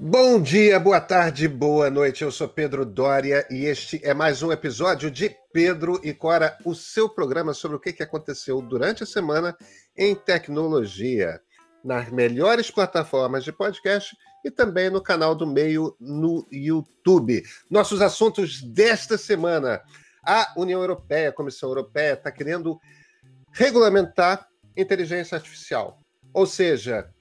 Bom dia, boa tarde, boa noite. Eu sou Pedro Dória e este é mais um episódio de Pedro e Cora, o seu programa sobre o que aconteceu durante a semana em tecnologia, nas melhores plataformas de podcast e também no canal do Meio no YouTube. Nossos assuntos desta semana: a União Europeia, a Comissão Europeia, está querendo regulamentar inteligência artificial, ou seja,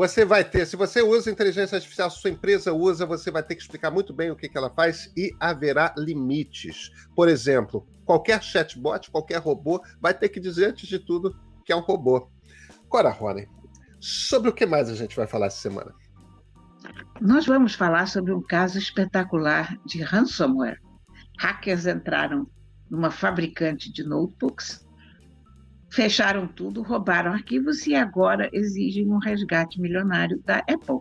você vai ter, se você usa inteligência artificial, se sua empresa usa, você vai ter que explicar muito bem o que, que ela faz e haverá limites. Por exemplo, qualquer chatbot, qualquer robô, vai ter que dizer, antes de tudo, que é um robô. Cora Rony, sobre o que mais a gente vai falar essa semana? Nós vamos falar sobre um caso espetacular de ransomware. Hackers entraram numa fabricante de notebooks fecharam tudo, roubaram arquivos e agora exigem um resgate milionário da Apple.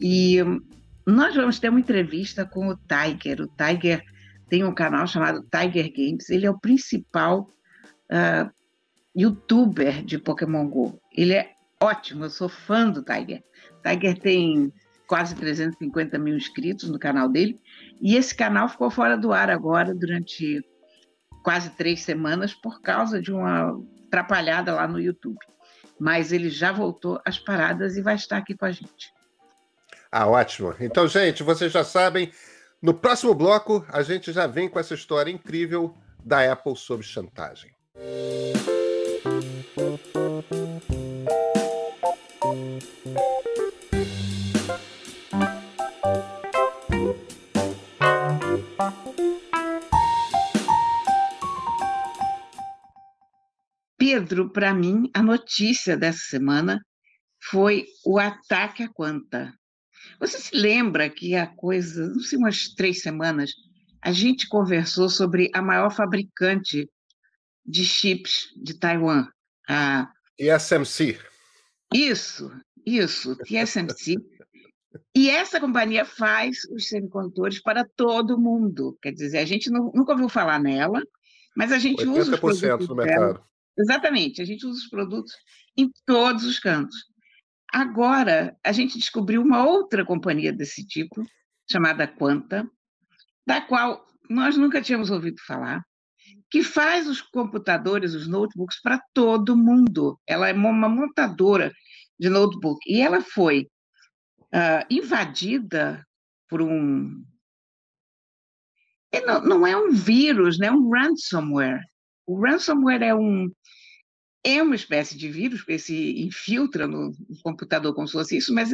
E hum, nós vamos ter uma entrevista com o Tiger. O Tiger tem um canal chamado Tiger Games, ele é o principal uh, youtuber de Pokémon Go. Ele é ótimo, eu sou fã do Tiger. O Tiger tem quase 350 mil inscritos no canal dele, e esse canal ficou fora do ar agora durante quase três semanas por causa de uma atrapalhada lá no YouTube. Mas ele já voltou às paradas e vai estar aqui com a gente. Ah, ótimo. Então, gente, vocês já sabem, no próximo bloco a gente já vem com essa história incrível da Apple sobre chantagem. Pedro, para mim, a notícia dessa semana foi o ataque à Quanta. Você se lembra que há coisa, não sei, umas três semanas, a gente conversou sobre a maior fabricante de chips de Taiwan, a TSMC. Isso, isso, TSMC. e essa companhia faz os semicondutores para todo mundo. Quer dizer, a gente nunca ouviu falar nela, mas a gente usa os produtos do mercado. Dela. Exatamente, a gente usa os produtos em todos os cantos. Agora, a gente descobriu uma outra companhia desse tipo, chamada Quanta, da qual nós nunca tínhamos ouvido falar, que faz os computadores, os notebooks para todo mundo. Ela é uma montadora de notebook e ela foi uh, invadida por um não, não, é um vírus, né? um ransomware. O ransomware é um é uma espécie de vírus, que se infiltra no computador como se fosse isso, mas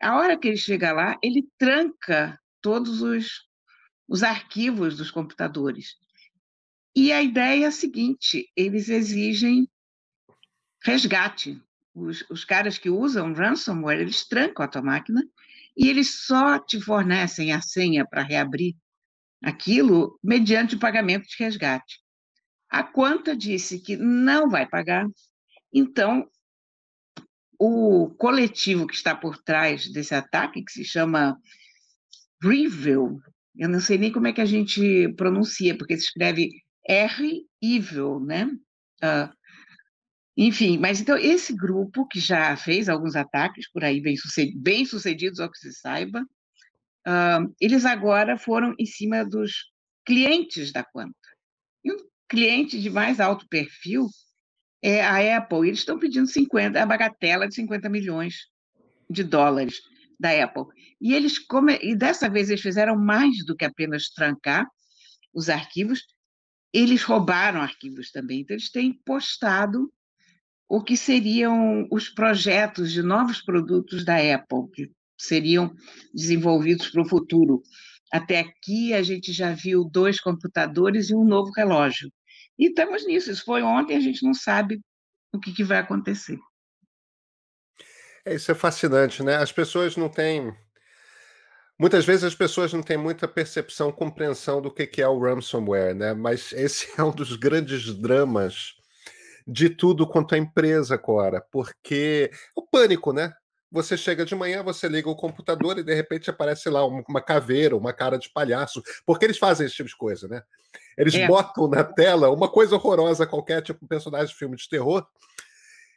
a hora que ele chega lá, ele tranca todos os, os arquivos dos computadores. E a ideia é a seguinte: eles exigem resgate. Os, os caras que usam ransomware, eles trancam a tua máquina e eles só te fornecem a senha para reabrir aquilo mediante o pagamento de resgate. A Quanta disse que não vai pagar, então o coletivo que está por trás desse ataque, que se chama Rivel, eu não sei nem como é que a gente pronuncia, porque se escreve R-Evil, né? Uh, enfim, mas então esse grupo que já fez alguns ataques por aí bem, sucedidos, bem sucedidos ao que se saiba, uh, eles agora foram em cima dos clientes da Quanta. E um Cliente de mais alto perfil, é a Apple, eles estão pedindo 50, a bagatela de 50 milhões de dólares da Apple. E eles come... e dessa vez eles fizeram mais do que apenas trancar os arquivos, eles roubaram arquivos também. Então eles têm postado o que seriam os projetos de novos produtos da Apple que seriam desenvolvidos para o futuro. Até aqui a gente já viu dois computadores e um novo relógio. E estamos nisso. Isso foi ontem, a gente não sabe o que, que vai acontecer. É, isso é fascinante, né? As pessoas não têm. Muitas vezes as pessoas não têm muita percepção, compreensão do que, que é o ransomware, né? Mas esse é um dos grandes dramas de tudo quanto a empresa, Cora, porque é o pânico, né? Você chega de manhã, você liga o computador e de repente aparece lá uma caveira, uma cara de palhaço, porque eles fazem esse tipo de coisa, né? Eles é. botam na tela uma coisa horrorosa qualquer, tipo um personagem de filme de terror,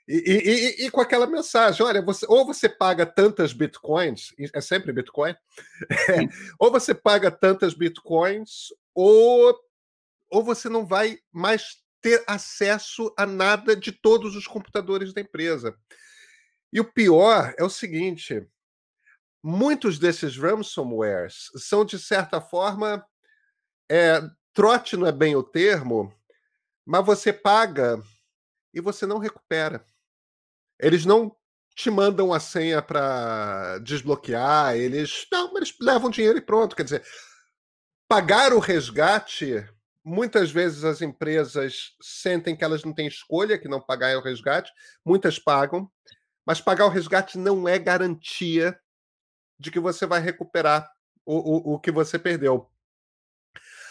e, e, e, com aquela mensagem: olha, você, ou você paga tantas bitcoins, é sempre bitcoin, é, ou você paga tantas bitcoins, ou, ou você não vai mais ter acesso a nada de todos os computadores da empresa. E o pior é o seguinte: muitos desses ransomwares são, de certa forma, é, trote não é bem o termo, mas você paga e você não recupera. Eles não te mandam a senha para desbloquear, eles não, eles levam dinheiro e pronto. Quer dizer, pagar o resgate, muitas vezes as empresas sentem que elas não têm escolha, que não pagar é o resgate, muitas pagam. Mas pagar o resgate não é garantia de que você vai recuperar o, o, o que você perdeu.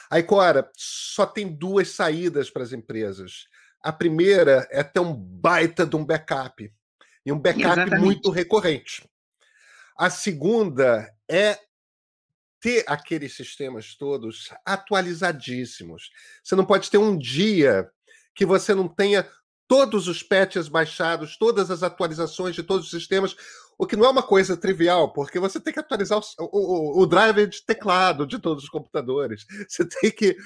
Aí, Cora, só tem duas saídas para as empresas. A primeira é ter um baita de um backup. E um backup Exatamente. muito recorrente. A segunda é ter aqueles sistemas todos atualizadíssimos. Você não pode ter um dia que você não tenha todos os patches baixados, todas as atualizações de todos os sistemas, o que não é uma coisa trivial, porque você tem que atualizar o, o, o driver de teclado de todos os computadores, você tem que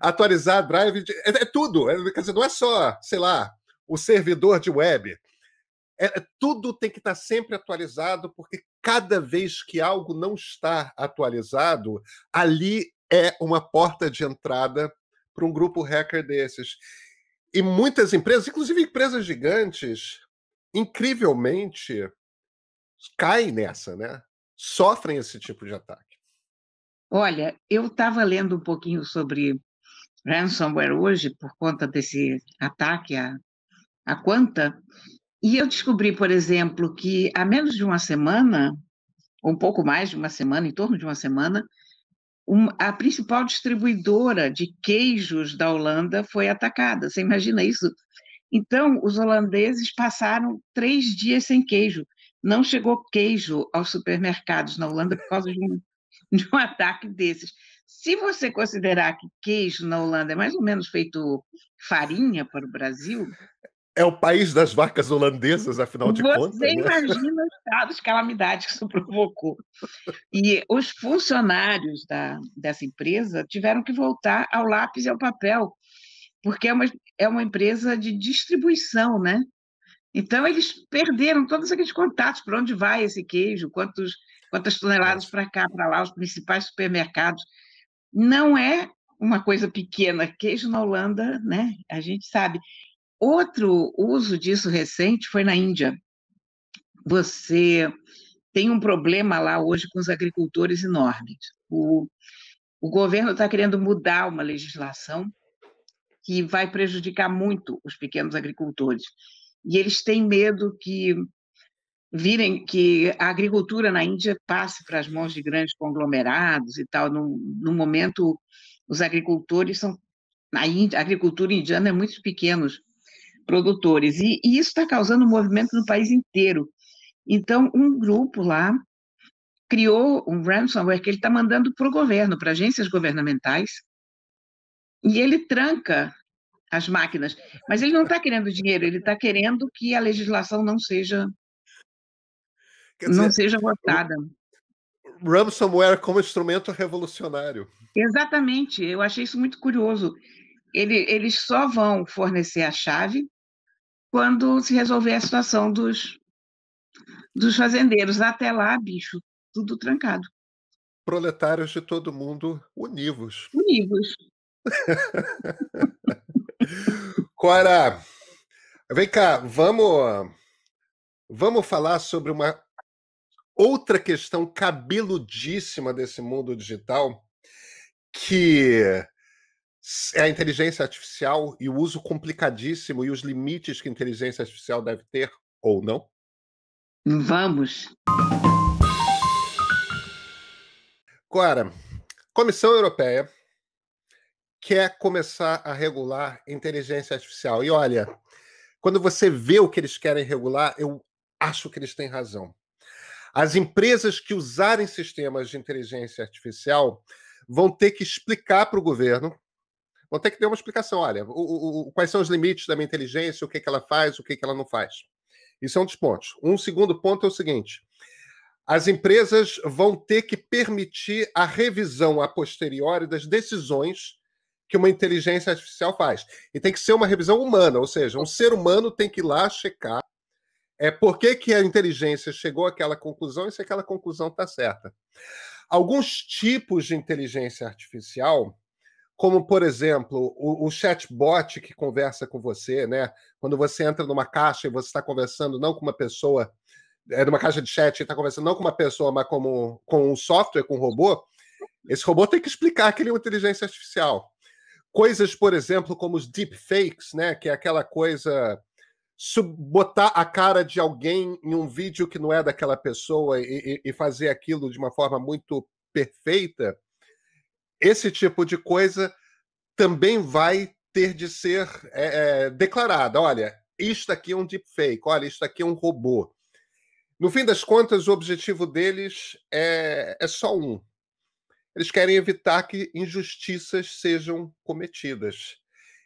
atualizar drive de, é, é, tudo, é, quer dizer, não é só, sei lá, o servidor de web. É, é, tudo tem que estar sempre atualizado, porque cada vez que algo não está atualizado, ali é uma porta de entrada para um grupo hacker desses. E muitas empresas, inclusive empresas gigantes, incrivelmente caem nessa, né? Sofrem esse tipo de ataque. Olha, eu estava lendo um pouquinho sobre ransomware hoje, por conta desse ataque à, à Quanta, e eu descobri, por exemplo, que há menos de uma semana, ou um pouco mais de uma semana, em torno de uma semana, a principal distribuidora de queijos da Holanda foi atacada. Você imagina isso? Então, os holandeses passaram três dias sem queijo. Não chegou queijo aos supermercados na Holanda por causa de um, de um ataque desses. Se você considerar que queijo na Holanda é mais ou menos feito farinha para o Brasil, é o país das vacas holandesas, afinal de Você contas. Você né? imagina né? o estado de calamidade que isso provocou. E os funcionários da, dessa empresa tiveram que voltar ao lápis e ao papel, porque é uma, é uma empresa de distribuição, né? Então, eles perderam todos aqueles contatos, para onde vai esse queijo, quantos, quantas toneladas é. para cá, para lá, os principais supermercados. Não é uma coisa pequena, queijo na Holanda, né? A gente sabe. Outro uso disso recente foi na Índia. Você tem um problema lá hoje com os agricultores enormes. O, o governo está querendo mudar uma legislação que vai prejudicar muito os pequenos agricultores. E eles têm medo que virem que a agricultura na Índia passe para as mãos de grandes conglomerados e tal. No, no momento, os agricultores são. Na Índia, a agricultura indiana é muito pequena produtores. E, e isso está causando um movimento no país inteiro. Então, um grupo lá criou um ransomware que ele está mandando para o governo, para agências governamentais, e ele tranca as máquinas. Mas ele não está querendo dinheiro, ele está querendo que a legislação não seja dizer, não seja votada. Ransomware como instrumento revolucionário. Exatamente, eu achei isso muito curioso. Ele, eles só vão fornecer a chave quando se resolver a situação dos, dos fazendeiros. Até lá, bicho, tudo trancado. Proletários de todo mundo univos. Univos. Cora, vem cá, vamos, vamos falar sobre uma outra questão cabeludíssima desse mundo digital que é a inteligência artificial e o uso complicadíssimo e os limites que a inteligência artificial deve ter ou não? Vamos. Agora, Comissão Europeia quer começar a regular inteligência artificial. E olha, quando você vê o que eles querem regular, eu acho que eles têm razão. As empresas que usarem sistemas de inteligência artificial vão ter que explicar para o governo vão ter que ter uma explicação. Olha, o, o, quais são os limites da minha inteligência, o que, que ela faz, o que, que ela não faz. Isso é um dos pontos. Um segundo ponto é o seguinte: as empresas vão ter que permitir a revisão a posteriori das decisões que uma inteligência artificial faz. E tem que ser uma revisão humana, ou seja, um ser humano tem que ir lá checar é, por que, que a inteligência chegou àquela conclusão e se aquela conclusão está certa. Alguns tipos de inteligência artificial como, por exemplo, o, o, chatbot que conversa com você, né? Quando você entra numa caixa e você está conversando não com uma pessoa, é numa caixa de chat e está conversando não com uma pessoa, mas como, com um software, com um robô, esse robô tem que explicar que ele é uma inteligência artificial. Coisas, por exemplo, como os deepfakes, né? Que é aquela coisa botar a cara de alguém em um vídeo que não é daquela pessoa e, e, e fazer aquilo de uma forma muito perfeita esse tipo de coisa também vai ter de ser é, é, declarada. Olha, isto aqui é um deepfake, olha, isto aqui é um robô. No fim das contas, o objetivo deles é, é só um. Eles querem evitar que injustiças sejam cometidas.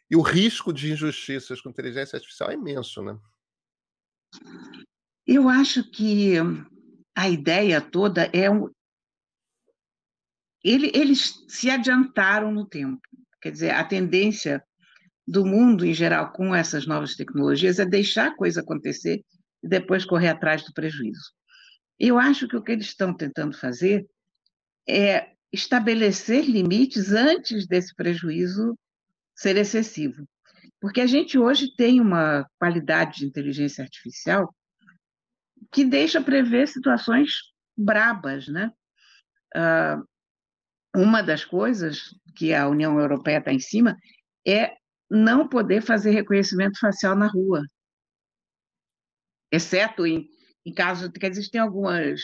E o risco de injustiças com inteligência artificial é imenso, né? Eu acho que a ideia toda é, um, ele, eles se adiantaram no tempo. Quer dizer, a tendência do mundo em geral com essas novas tecnologias é deixar a coisa acontecer e depois correr atrás do prejuízo. Eu acho que o que eles estão tentando fazer é estabelecer limites antes desse prejuízo ser excessivo. Porque a gente hoje tem uma qualidade de inteligência artificial que deixa prever situações brabas, né? Uh, uma das coisas que a União Europeia está em cima é não poder fazer reconhecimento facial na rua, exceto em, em casos que existem algumas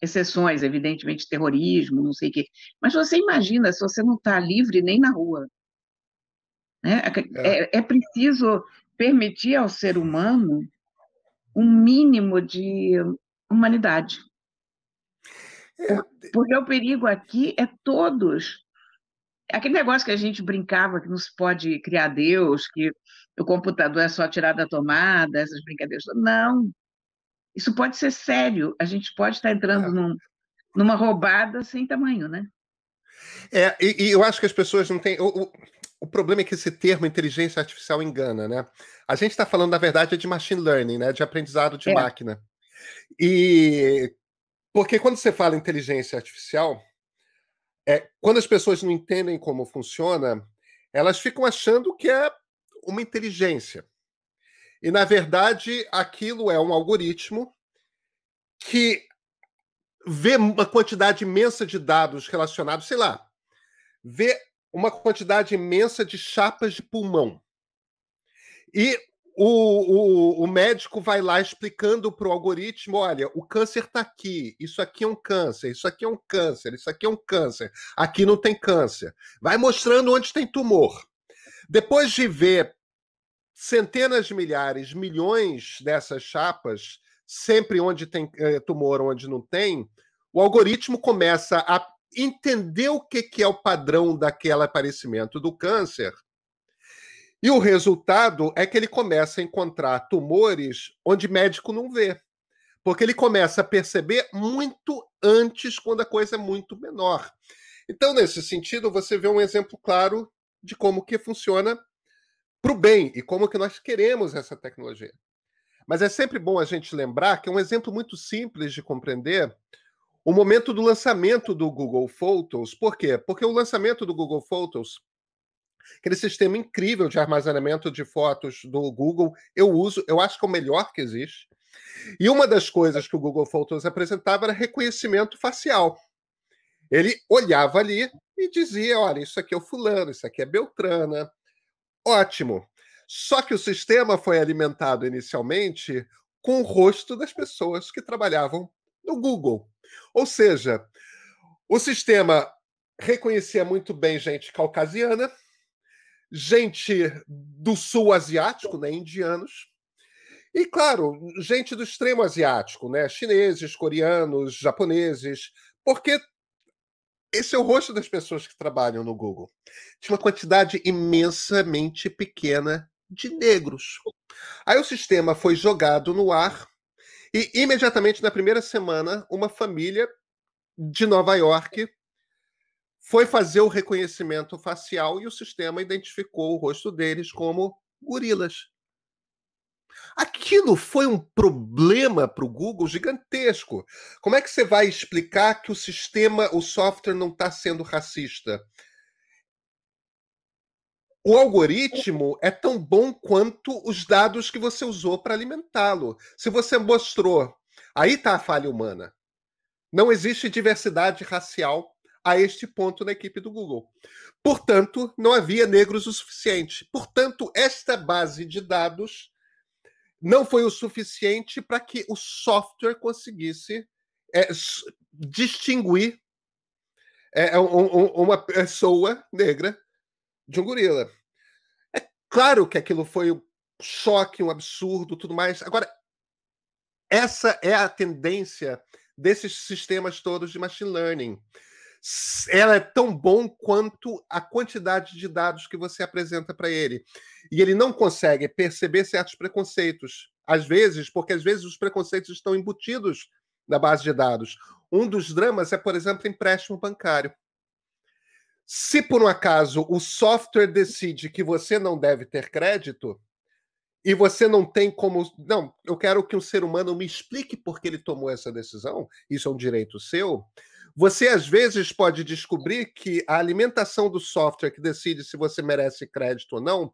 exceções, evidentemente terrorismo, não sei o quê. Mas você imagina se você não está livre nem na rua. Né? É, é. É, é preciso permitir ao ser humano um mínimo de humanidade. Porque o perigo aqui é todos. Aquele negócio que a gente brincava que não se pode criar Deus, que o computador é só tirar da tomada, essas brincadeiras. Não. Isso pode ser sério. A gente pode estar entrando é. num, numa roubada sem tamanho, né? É, e, e, eu acho que as pessoas não têm. O, o, o, problema é que esse termo inteligência artificial engana, né? A gente está falando, na verdade, de machine learning, né? De aprendizado de é. máquina. E porque quando você fala inteligência artificial, é, quando as pessoas não entendem como funciona, elas ficam achando que é uma inteligência. E, na verdade, aquilo é um algoritmo que vê uma quantidade imensa de dados relacionados, sei lá, vê uma quantidade imensa de chapas de pulmão. E o, o, o, médico vai lá explicando para o algoritmo: olha, o câncer está aqui, isso aqui é um câncer, isso aqui é um câncer, isso aqui é um câncer, aqui não tem câncer. Vai mostrando onde tem tumor. Depois de ver centenas de milhares, milhões dessas chapas, sempre onde tem eh, tumor, onde não tem, o algoritmo começa a entender o que, que é o padrão daquele aparecimento do câncer e o resultado é que ele começa a encontrar tumores onde médico não vê. Porque ele começa a perceber muito antes, quando a coisa é muito menor. Então, nesse sentido, você vê um exemplo claro de como que funciona para o bem e como que nós queremos essa tecnologia. Mas é sempre bom a gente lembrar que é um exemplo muito simples de compreender o momento do lançamento do Google Photos. Por quê? Porque o lançamento do Google Photos Aquele sistema incrível de armazenamento de fotos do Google, eu uso, eu acho que é o melhor que existe. E uma das coisas que o Google Photos apresentava era reconhecimento facial. Ele olhava ali e dizia: olha, isso aqui é o fulano, isso aqui é Beltrana. Ótimo. Só que o sistema foi alimentado inicialmente com o rosto das pessoas que trabalhavam no Google. Ou seja, o sistema reconhecia muito bem gente caucasiana, gente do sul asiático, né, indianos, e claro, gente do extremo asiático, né, chineses, coreanos, japoneses, porque esse é o rosto das pessoas que trabalham no Google. Tinha uma quantidade imensamente pequena de negros. Aí o sistema foi jogado no ar e imediatamente na primeira semana uma família de Nova York foi fazer o reconhecimento facial e o sistema identificou o rosto deles como gorilas. Aquilo foi um problema para o Google gigantesco. Como é que você vai explicar que o sistema, o software não está sendo racista? O algoritmo é tão bom quanto os dados que você usou para alimentá-lo. Se você mostrou, aí está a falha humana. Não existe diversidade racial a este ponto na equipe do Google. Portanto, não havia negros o suficiente. Portanto, esta base de dados não foi o suficiente para que o software conseguisse é, distinguir é, um, um, uma pessoa negra de um gorila. É claro que aquilo foi um choque, um absurdo, tudo mais. Agora, essa é a tendência desses sistemas todos de machine learning ela é tão bom quanto a quantidade de dados que você apresenta para ele. E ele não consegue perceber certos preconceitos, às vezes, porque às vezes os preconceitos estão embutidos na base de dados. Um dos dramas é, por exemplo, empréstimo bancário. Se por um acaso o software decide que você não deve ter crédito, e você não tem como. Não, eu quero que um ser humano me explique por que ele tomou essa decisão, isso é um direito seu. Você às vezes pode descobrir que a alimentação do software que decide se você merece crédito ou não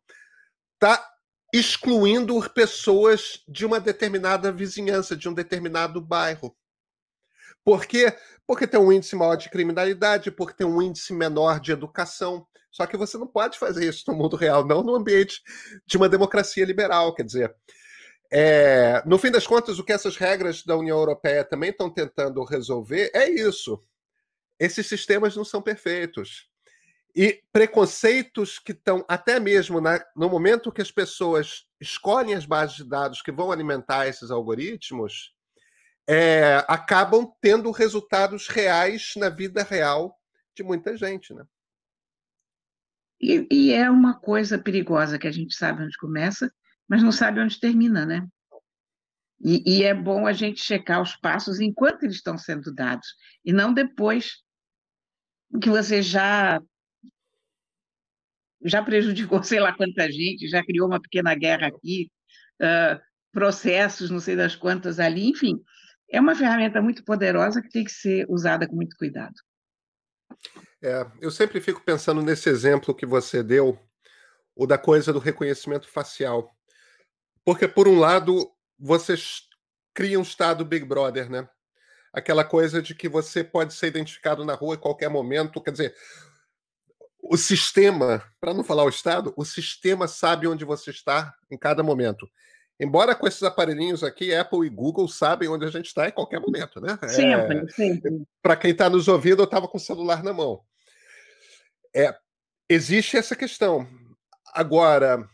está excluindo pessoas de uma determinada vizinhança, de um determinado bairro. Por quê? Porque tem um índice maior de criminalidade, porque tem um índice menor de educação. Só que você não pode fazer isso no mundo real, não no ambiente de uma democracia liberal. Quer dizer, é, no fim das contas, o que essas regras da União Europeia também estão tentando resolver é isso. Esses sistemas não são perfeitos. E preconceitos que estão, até mesmo na, no momento que as pessoas escolhem as bases de dados que vão alimentar esses algoritmos, é, acabam tendo resultados reais na vida real de muita gente. Né? E, e é uma coisa perigosa que a gente sabe onde começa mas não sabe onde termina, né? E, e, é bom a gente checar os passos enquanto eles estão sendo dados, e não depois que você já já prejudicou sei lá quanta gente, já criou uma pequena guerra aqui, uh, processos, não sei das quantas ali, enfim. É uma ferramenta muito poderosa que tem que ser usada com muito cuidado. É, eu sempre fico pensando nesse exemplo que você deu, o da coisa do reconhecimento facial. Porque, por um lado, vocês criam um estado Big Brother, né? Aquela coisa de que você pode ser identificado na rua em qualquer momento. Quer dizer, o sistema, para não falar o Estado, o sistema sabe onde você está em cada momento. Embora com esses aparelhinhos aqui, Apple e Google sabem onde a gente está em qualquer momento, né? Sempre, é... sempre. Para quem está nos ouvindo, eu estava com o celular na mão. É... Existe essa questão. Agora,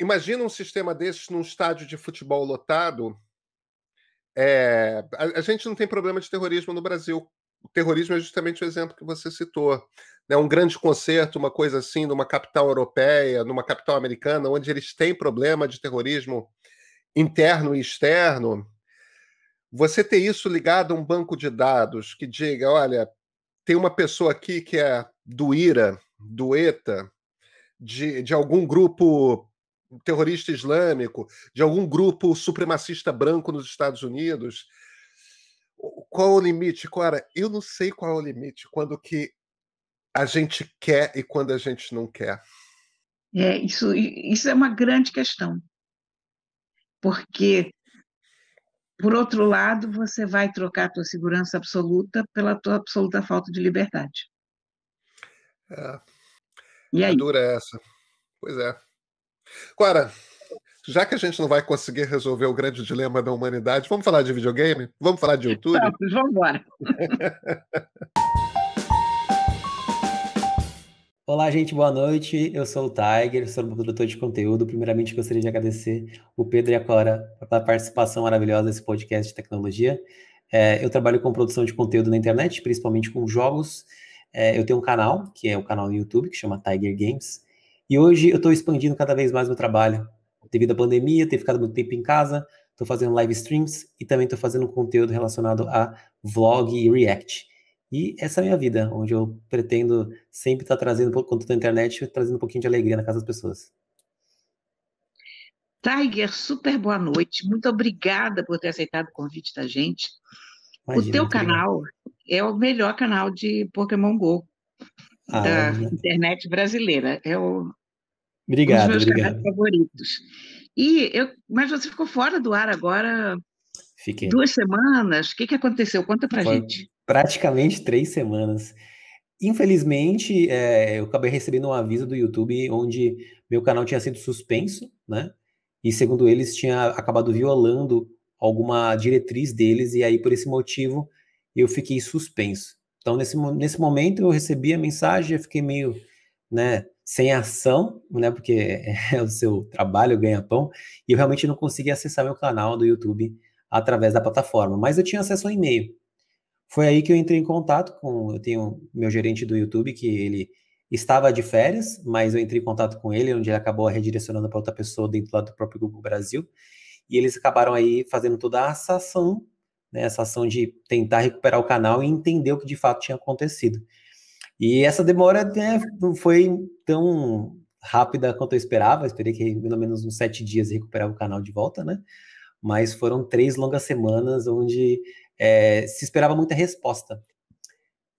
imagina um sistema desses num estádio de futebol lotado. É, a, a, gente não tem problema de terrorismo no Brasil. O terrorismo é justamente o exemplo que você citou. Né? Um grande concerto, uma coisa assim, numa capital europeia, numa capital americana, onde eles têm problema de terrorismo interno e externo. Você ter isso ligado a um banco de dados que diga: olha, tem uma pessoa aqui que é do IRA, do ETA, de, de algum grupo terrorista islâmico, de algum grupo supremacista branco nos Estados Unidos. Qual é o limite? Cora, eu não sei qual é o limite quando que a gente quer e quando a gente não quer. É, isso, isso é uma grande questão. Porque, por outro lado, você vai trocar a tua segurança absoluta pela tua absoluta falta de liberdade. É. E aí? Dura é essa. Pois é. Clara, já que a gente não vai conseguir resolver o grande dilema da humanidade, vamos falar de videogame? Vamos falar de YouTube? Vamos, vamos embora. Olá, gente, boa noite. Eu sou o Tiger, sou o produtor de conteúdo. Primeiramente, gostaria de agradecer o Pedro e a Clara pela participação maravilhosa desse podcast de tecnologia. É, eu trabalho com produção de conteúdo na internet, principalmente com jogos. É, eu tenho um canal, que é o canal no YouTube, que chama Tiger Games. E hoje eu estou expandindo cada vez mais meu trabalho. Devido à pandemia, Tenho ficado muito tempo em casa, estou fazendo live streams e também estou fazendo conteúdo relacionado a vlog e React. E essa é a minha vida, onde eu pretendo sempre estar tá trazendo, quando estou na internet, trazendo um pouquinho de alegria na casa das pessoas. Tiger, super boa noite. Muito obrigada por ter aceitado o convite da gente. Imagina, o teu canal é o melhor canal de Pokémon GO ah, da é. Né? internet brasileira. É o Obrigado. meus obrigado. favoritos. E eu, mas você ficou fora do ar agora Fiquei. duas semanas. O que, que aconteceu? Conta pra Foi gente. Praticamente três semanas. Infelizmente, é, eu acabei recebendo um aviso do YouTube onde meu canal tinha sido suspenso, né? E segundo eles, tinha acabado violando alguma diretriz deles, e aí por esse motivo eu fiquei suspenso. Então, nesse, nesse momento, eu recebi a mensagem, eu fiquei meio, né, sem ação, né? Porque é o seu trabalho, ganha pão, e eu realmente não conseguia acessar meu canal do YouTube através da plataforma, mas eu tinha acesso ao e-mail. Foi aí que eu entrei em contato com, eu tenho meu gerente do YouTube que ele estava de férias, mas eu entrei em contato com ele, onde ele acabou redirecionando para outra pessoa dentro lá do próprio Google Brasil, e eles acabaram aí fazendo toda essa ação, né, essa ação de tentar recuperar o canal e entender o que de fato tinha acontecido. E essa demora né, não foi tão rápida quanto eu esperava. Eu esperei que pelo menos uns sete dias recuperar o canal de volta, né? Mas foram três longas semanas onde é, se esperava muita resposta.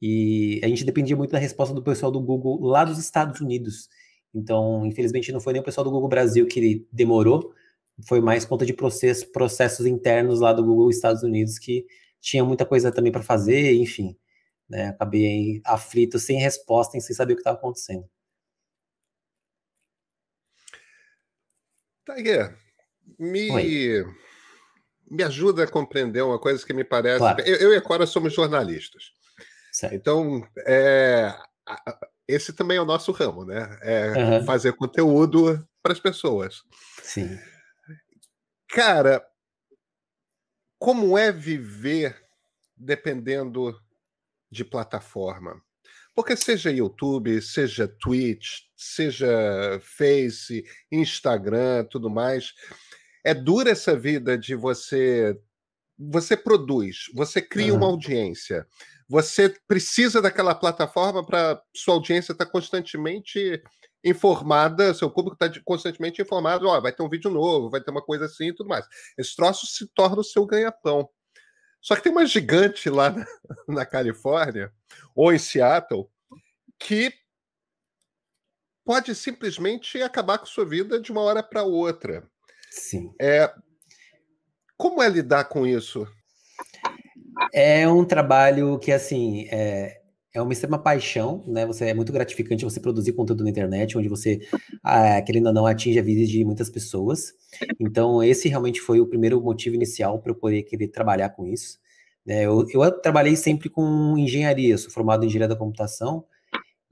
E a gente dependia muito da resposta do pessoal do Google lá dos Estados Unidos. Então, infelizmente, não foi nem o pessoal do Google Brasil que demorou, foi mais conta de processos, processos internos lá do Google Estados Unidos que tinha muita coisa também para fazer, enfim. Né? Acabei aflito, sem resposta, sem saber o que estava acontecendo. Tiger, tá, me, me ajuda a compreender uma coisa que me parece. Claro. Eu, eu, e a Cora somos jornalistas. Certo. Então, é, esse também é o nosso ramo, né? É uhum. fazer conteúdo para as pessoas. Sim. Cara, como é viver dependendo de plataforma. Porque seja YouTube, seja Twitch, seja Face, Instagram, tudo mais, é dura essa vida de você você produz, você cria uhum. uma audiência, você precisa daquela plataforma para sua audiência estar tá constantemente informada, seu público está constantemente informado, ó, oh, vai ter um vídeo novo, vai ter uma coisa assim e tudo mais. Esse troço se torna o seu ganha-pão. Só que tem uma gigante lá na, na Califórnia, ou em Seattle, que pode simplesmente acabar com sua vida de uma hora para outra. Sim. É, como é lidar com isso? É um trabalho que, assim, é, é uma extrema paixão, né? Você é muito gratificante você produzir conteúdo na internet, onde você, ah, querendo ou não, atinge a vida de muitas pessoas. Então, esse realmente foi o primeiro motivo inicial para eu poder querer trabalhar com isso. Né? Eu, eu, trabalhei sempre com engenharia, sou formado em engenharia da computação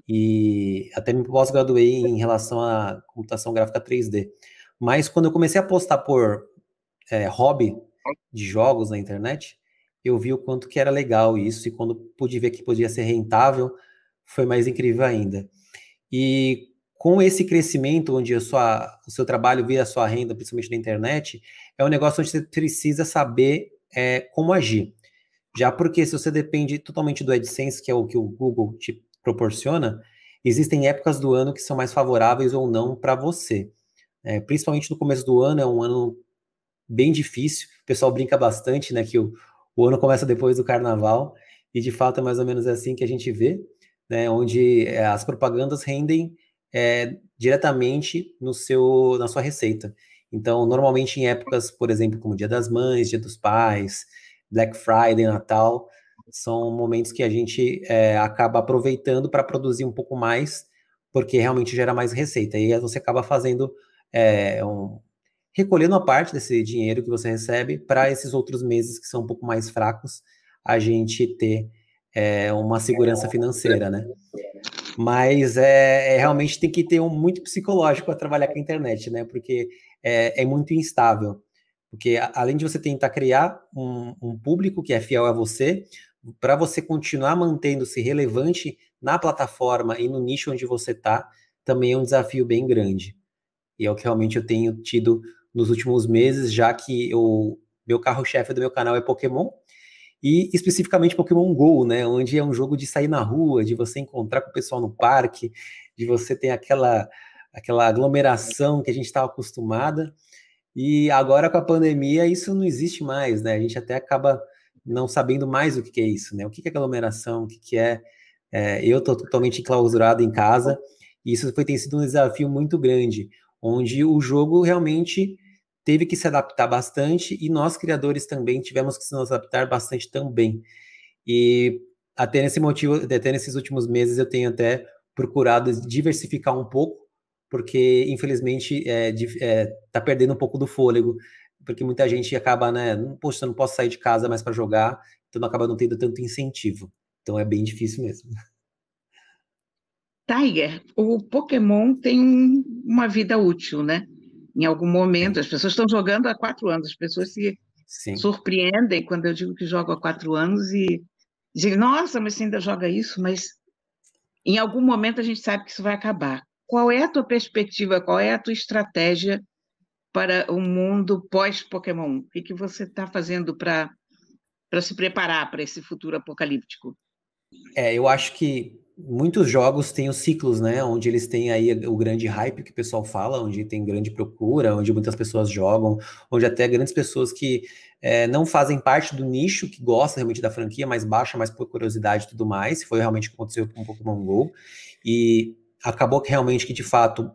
e até me pós-graduei em relação à computação gráfica 3D. Mas quando eu comecei a postar por é, hobby de jogos na internet, eu vi o quanto que era legal isso e quando pude ver que podia ser rentável, foi mais incrível ainda. E com esse crescimento onde a sua, o seu trabalho vira a sua renda, principalmente na internet, é um negócio onde você precisa saber é, como agir. Já porque se você depende totalmente do AdSense, que é o que o Google te proporciona, existem épocas do ano que são mais favoráveis ou não para você. É, principalmente no começo do ano, é um ano bem difícil. O pessoal brinca bastante, né, que o, o ano começa depois do carnaval, e de fato é mais ou menos assim que a gente vê, né? Onde eh, as propagandas rendem é, diretamente no seu, na sua receita. Então, normalmente em épocas, por exemplo, como Dia das Mães, Dia dos Pais, Black Friday, Natal, são momentos que a gente é, acaba aproveitando para produzir um pouco mais, porque realmente gera mais receita. E você acaba fazendo é, um, recolhendo a parte desse dinheiro que você recebe para esses outros meses que são um pouco mais fracos, a gente ter é, uma segurança financeira, né? Mas é, é realmente tem que ter um muito psicológico para trabalhar com a internet, né? Porque é, é muito instável. Porque além de você tentar criar um, um público que é fiel a você, para você continuar mantendo-se relevante na plataforma e no nicho onde você está, também é um desafio bem grande. E é o que realmente eu tenho tido nos últimos meses, já que o meu carro-chefe do meu canal é Pokémon, e especificamente Pokémon Go, né? Onde é um jogo de sair na rua, de você encontrar com o pessoal no parque, de você ter aquela, aquela aglomeração que a gente estava tá acostumada. E agora com a pandemia isso não existe mais, né? A gente até acaba não sabendo mais o que é isso, né? O que é aglomeração, o que é. é eu estou totalmente enclausurado em casa, e isso foi, tem sido um desafio muito grande onde o jogo realmente teve que se adaptar bastante e nós criadores também tivemos que nos adaptar bastante também. E até nesse motivo, até nesses últimos meses eu tenho até procurado diversificar um pouco, porque infelizmente é, é, tá perdendo um pouco do fôlego, porque muita gente acaba, né, hum, poxa, eu não posso sair de casa mais para jogar, então acaba não tendo tanto incentivo. Então é bem difícil mesmo. Tiger, o Pokémon tem uma vida útil, né? Em algum momento, as pessoas estão jogando há quatro anos, as pessoas se Sim. surpreendem quando eu digo que jogo há quatro anos e dizem, nossa, mas você ainda joga isso, mas em algum momento a gente sabe que isso vai acabar. Qual é a tua perspectiva, qual é a tua estratégia para o mundo pós-Pokémon? O que, que você está fazendo para se preparar para esse futuro apocalíptico? É, eu acho que muitos jogos têm os ciclos, né? Onde eles têm aí o grande hype que o pessoal fala, onde tem grande procura, onde muitas pessoas jogam, onde até grandes pessoas que é, não fazem parte do nicho que gosta realmente da franquia, mas baixa mais por curiosidade e tudo mais. Foi realmente o que aconteceu com o Pokémon GO. E acabou que realmente que de fato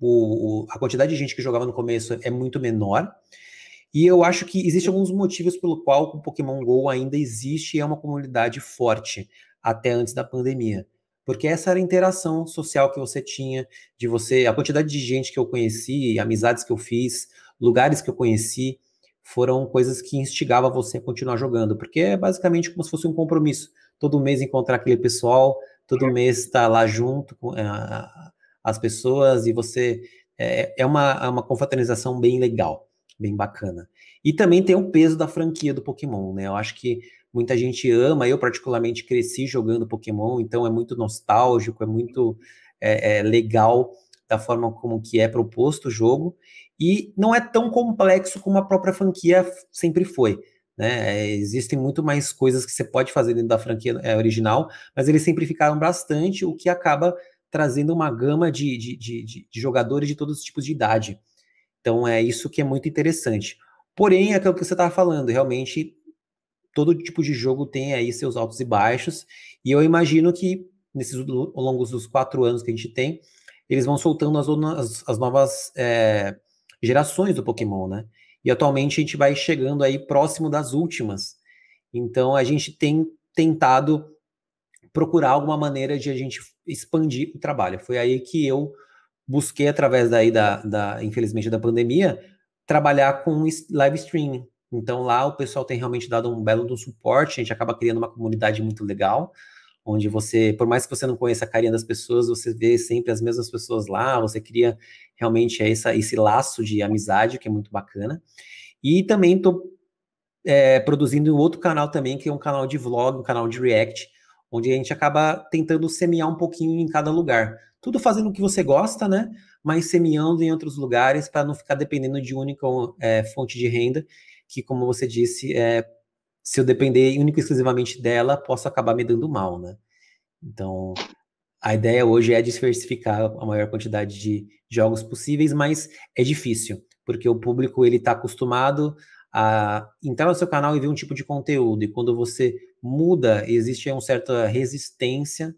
o, o, a quantidade de gente que jogava no começo é muito menor. E eu acho que existem alguns motivos pelo qual o Pokémon GO ainda existe e é uma comunidade forte até antes da pandemia. Porque essa era a interação social que você tinha, de você, a quantidade de gente que eu conheci, amizades que eu fiz, lugares que eu conheci, foram coisas que instigava você a continuar jogando, porque é basicamente como se fosse um compromisso. Todo mês encontrar aquele pessoal, todo é. mês estar tá lá junto com é, as pessoas e você é, é uma, é uma confraternização bem legal, bem bacana. E também tem o peso da franquia do Pokémon, né? Eu acho que muita gente ama. Eu, particularmente, cresci jogando Pokémon, então é muito nostálgico, é muito é, é legal da forma como que é proposto o jogo. E não é tão complexo como a própria franquia sempre foi. Né? Existem muito mais coisas que você pode fazer dentro da franquia é, original, mas eles simplificaram bastante, o que acaba trazendo uma gama de, de, de, de jogadores de todos os tipos de idade. Então é isso que é muito interessante. Porém, é aquilo que você estava falando, realmente todo tipo de jogo tem aí seus altos e baixos, e eu imagino que nesses ao longo dos quatro anos que a gente tem, eles vão soltando as, as, as novas é, gerações do Pokémon, né? E atualmente a gente vai chegando aí próximo das últimas. Então a gente tem tentado procurar alguma maneira de a gente expandir o trabalho. Foi aí que eu busquei, através daí da, da infelizmente, da pandemia, trabalhar com live streaming. Então lá o pessoal tem realmente dado um belo do suporte, a gente acaba criando uma comunidade muito legal, onde você, por mais que você não conheça a carinha das pessoas, você vê sempre as mesmas pessoas lá, você cria realmente essa, esse laço de amizade que é muito bacana. E também estou é, produzindo um outro canal também, que é um canal de vlog, um canal de react, onde a gente acaba tentando semear um pouquinho em cada lugar. Tudo fazendo o que você gosta, né? Mas semeando em outros lugares para não ficar dependendo de única é, fonte de renda que, como você disse, é, se eu depender única e exclusivamente dela, posso acabar me dando mal, né? Então, a ideia hoje é diversificar a maior quantidade de jogos possíveis, mas é difícil, porque o público ele está acostumado a entrar no seu canal e ver um tipo de conteúdo, e quando você muda, existe uma certa resistência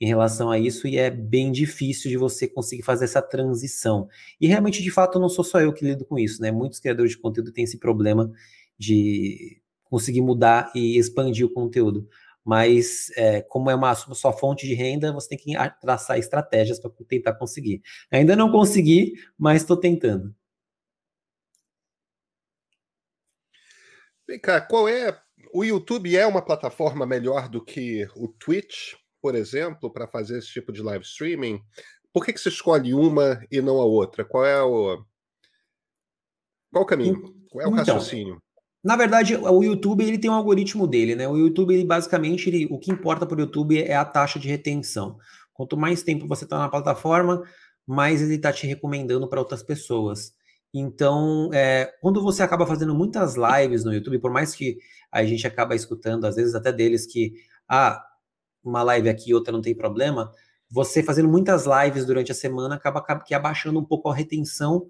em relação a isso e é bem difícil de você conseguir fazer essa transição. E realmente, de fato, não sou só eu que lido com isso, né? Muitos criadores de conteúdo têm esse problema de conseguir mudar e expandir o conteúdo. Mas, é, como é uma sua fonte de renda, você tem que traçar estratégias para tentar conseguir. Ainda não consegui, mas estou tentando. Vem cá, qual é. O YouTube é uma plataforma melhor do que o Twitch? por exemplo, para fazer esse tipo de live streaming, por que, que você escolhe uma e não a outra? Qual é o, qual o caminho? Qual é o então, raciocínio? Na verdade, o YouTube ele tem um algoritmo dele, né? O YouTube ele, basicamente ele, o que importa para o YouTube é a taxa de retenção. Quanto mais tempo você está na plataforma, mais ele está te recomendando para outras pessoas. Então, é, quando você acaba fazendo muitas lives no YouTube, por mais que a gente acaba escutando, às vezes até deles, que ah, uma live aqui, outra não tem problema, você fazendo muitas lives durante a semana acaba, acaba que abaixando um pouco a retenção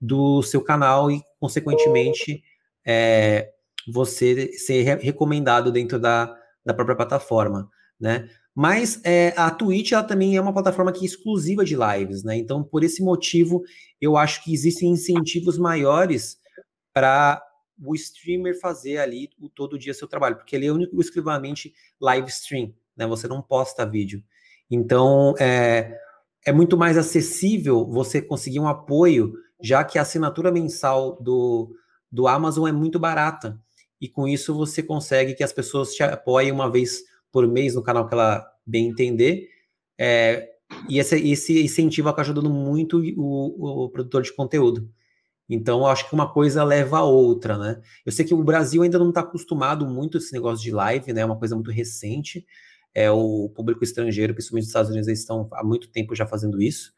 do seu canal e, consequentemente, é, você ser recomendado dentro da, da própria plataforma, né? Mas é, a Twitch ela também é uma plataforma que é exclusiva de lives, né? Então, por esse motivo, eu acho que existem incentivos maiores para o streamer fazer ali o, todo dia seu trabalho, porque ele é exclusivamente live stream né? Você não posta vídeo. Então, é, é muito mais acessível você conseguir um apoio, já que a assinatura mensal do, do Amazon é muito barata. E com isso você consegue que as pessoas te apoiem uma vez por mês no canal que ela bem entender. É, e esse, esse incentivo acaba ajudando muito o, o produtor de conteúdo. Então, acho que uma coisa leva a outra, né? Eu sei que o Brasil ainda não está acostumado muito a esse negócio de live, né? É uma coisa muito recente, é o público estrangeiro, principalmente os Estados Unidos, eles estão há muito tempo já fazendo isso,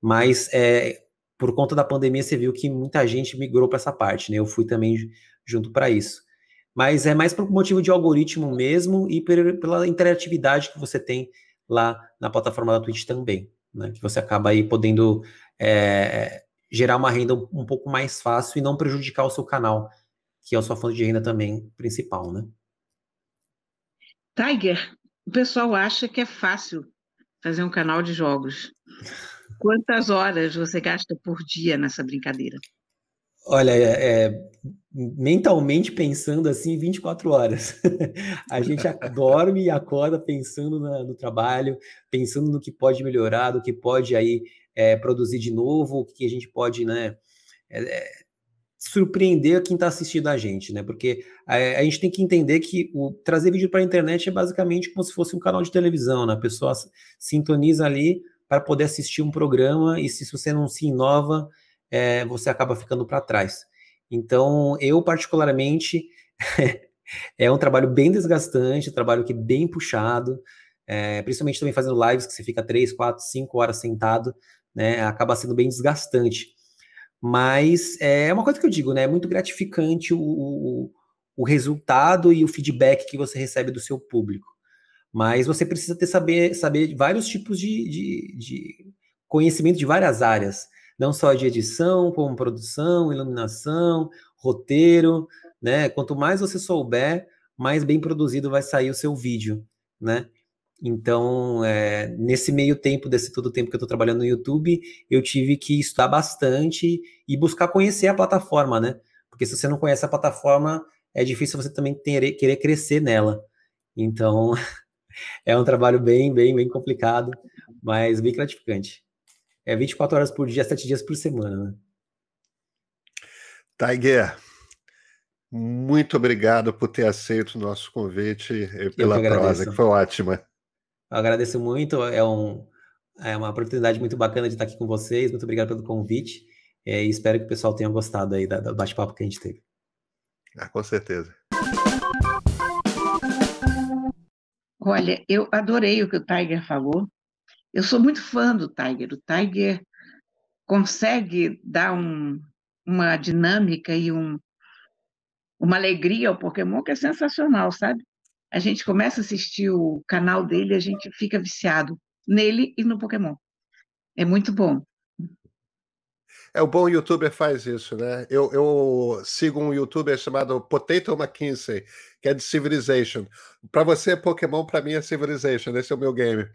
mas é, por conta da pandemia você viu que muita gente migrou para essa parte, né? Eu fui também junto para isso. Mas é mais por motivo de algoritmo mesmo e pela interatividade que você tem lá na plataforma da Twitch também, né? Que você acaba aí podendo é, gerar uma renda um pouco mais fácil e não prejudicar o seu canal, que é a sua fonte de renda também principal, né? Tiger, o pessoal acha que é fácil fazer um canal de jogos. Quantas horas você gasta por dia nessa brincadeira? Olha, é, é mentalmente pensando assim, 24 horas. a gente dorme e acorda pensando na, no trabalho, pensando no que pode melhorar, do que pode aí é, produzir de novo, o que a gente pode né, é, é surpreender quem está assistindo a gente, né? Porque a, a, gente tem que entender que o trazer vídeo para a internet é basicamente como se fosse um canal de televisão, né? A pessoa sintoniza ali para poder assistir um programa e se, você não se inova, é, você acaba ficando para trás. Então, eu particularmente é um trabalho bem desgastante, um trabalho que é bem puxado, é, principalmente também fazendo lives que você fica três, quatro, cinco horas sentado, né? Acaba sendo bem desgastante. Mas é, é uma coisa que eu digo, né? É muito gratificante o, o, o resultado e o feedback que você recebe do seu público. Mas você precisa ter saber, saber vários tipos de, de, de conhecimento de várias áreas, não só de edição, como produção, iluminação, roteiro, né? Quanto mais você souber, mais bem produzido vai sair o seu vídeo, né? Então, é, nesse meio tempo, desse todo tempo que eu estou trabalhando no YouTube, eu tive que estudar bastante e buscar conhecer a plataforma, né? Porque se você não conhece a plataforma, é difícil você também ter, querer crescer nela. Então, é um trabalho bem, bem, bem complicado, mas bem gratificante. É 24 horas por dia, 7 dias por semana, né? Tiger, muito obrigado por ter aceito o nosso convite e pela prosa, que foi ótima. Eu agradeço muito, é, um, é uma oportunidade muito bacana de estar aqui com vocês. Muito obrigado pelo convite é, e espero que o pessoal tenha gostado aí do bate-papo que a gente teve. Ah, com certeza. Olha, eu adorei o que o Tiger falou. Eu sou muito fã do Tiger. O Tiger consegue dar um, uma dinâmica e um, uma alegria ao Pokémon que é sensacional, sabe? a gente começa a assistir o canal dele, a gente fica viciado nele e no Pokémon. É muito bom. É, o bom youtuber faz isso, né? Eu, eu sigo um youtuber chamado Potato McKinsey, que é de Civilization. Para você, Pokémon, para mim é Civilization, esse é o meu game.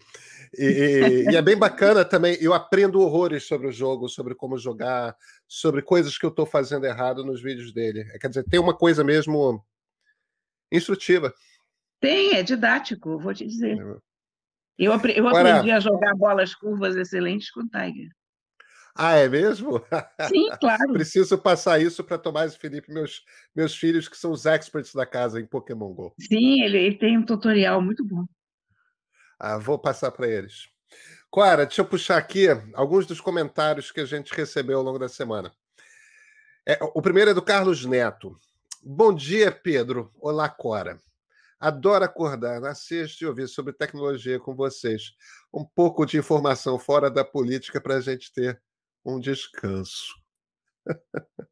E, e, é bem bacana também, eu aprendo horrores sobre o jogo, sobre como jogar, sobre coisas que eu estou fazendo errado nos vídeos dele. É, quer dizer, tem uma coisa mesmo instrutiva. Tem, é didático, vou te dizer. Eu, aprendi, eu aprendi a jogar bolas curvas excelentes com o Tiger. Ah, é mesmo? Sim, claro. Preciso passar isso para Tomás e Felipe, meus, meus filhos, que são os experts da casa em Pokémon GO. Sim, ele, ele tem um tutorial muito bom. Ah, vou passar para eles. Cora, deixa eu puxar aqui alguns dos comentários que a gente recebeu ao longo da semana. É, o primeiro é do Carlos Neto. Bom dia, Pedro. Olá, Cora. Adoro acordar na né, sexta e ouvir sobre tecnologia com vocês. Um pouco de informação fora da política para a gente ter um descanso.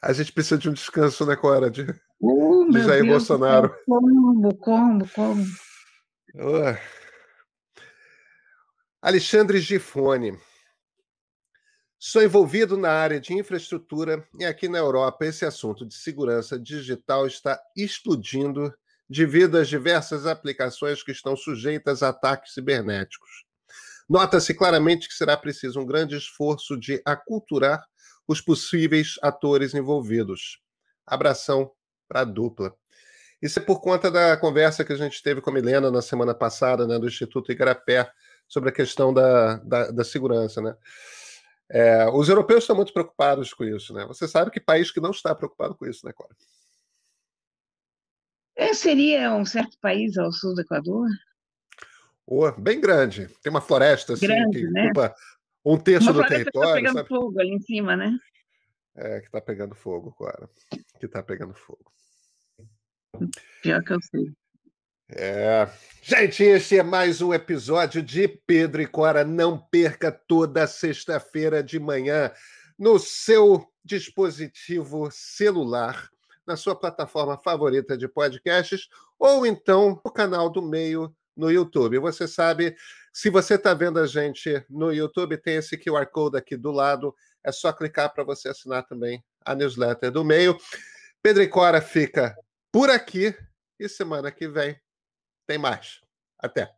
a gente precisa de um descanso, né, Cora? De, uh, de Jair Deus, Bolsonaro. Como, como, como? Alexandre Gifone. Sou envolvido na área de infraestrutura e aqui na Europa esse assunto de segurança digital está explodindo devido às diversas aplicações que estão sujeitas a ataques cibernéticos. Nota-se claramente que será preciso um grande esforço de aculturar os possíveis atores envolvidos. Abração para a dupla. Isso é por conta da conversa que a gente teve com a Milena na semana passada, né, do Instituto Igarapé, sobre a questão da, da, da segurança, né? É, os europeus estão muito preocupados com isso, né? Você sabe que país que não está preocupado com isso, né, Cora? É, seria um certo país ao sul do Equador? Oh, bem grande. Tem uma floresta assim, grande, que né? ocupa um terço uma do território. Que tá pegando sabe? fogo ali em cima, né? É, que está pegando fogo, Cora. Que está pegando fogo. Pior que eu sei. É. Gente, este é mais um episódio de Pedro e Cora. Não perca toda sexta-feira de manhã no seu dispositivo celular, na sua plataforma favorita de podcasts, ou então no canal do meio no YouTube. Você sabe, se você está vendo a gente no YouTube, tem esse QR Code aqui do lado. É só clicar para você assinar também a newsletter do meio. Pedro e Cora fica por aqui e semana que vem tem mais. Até.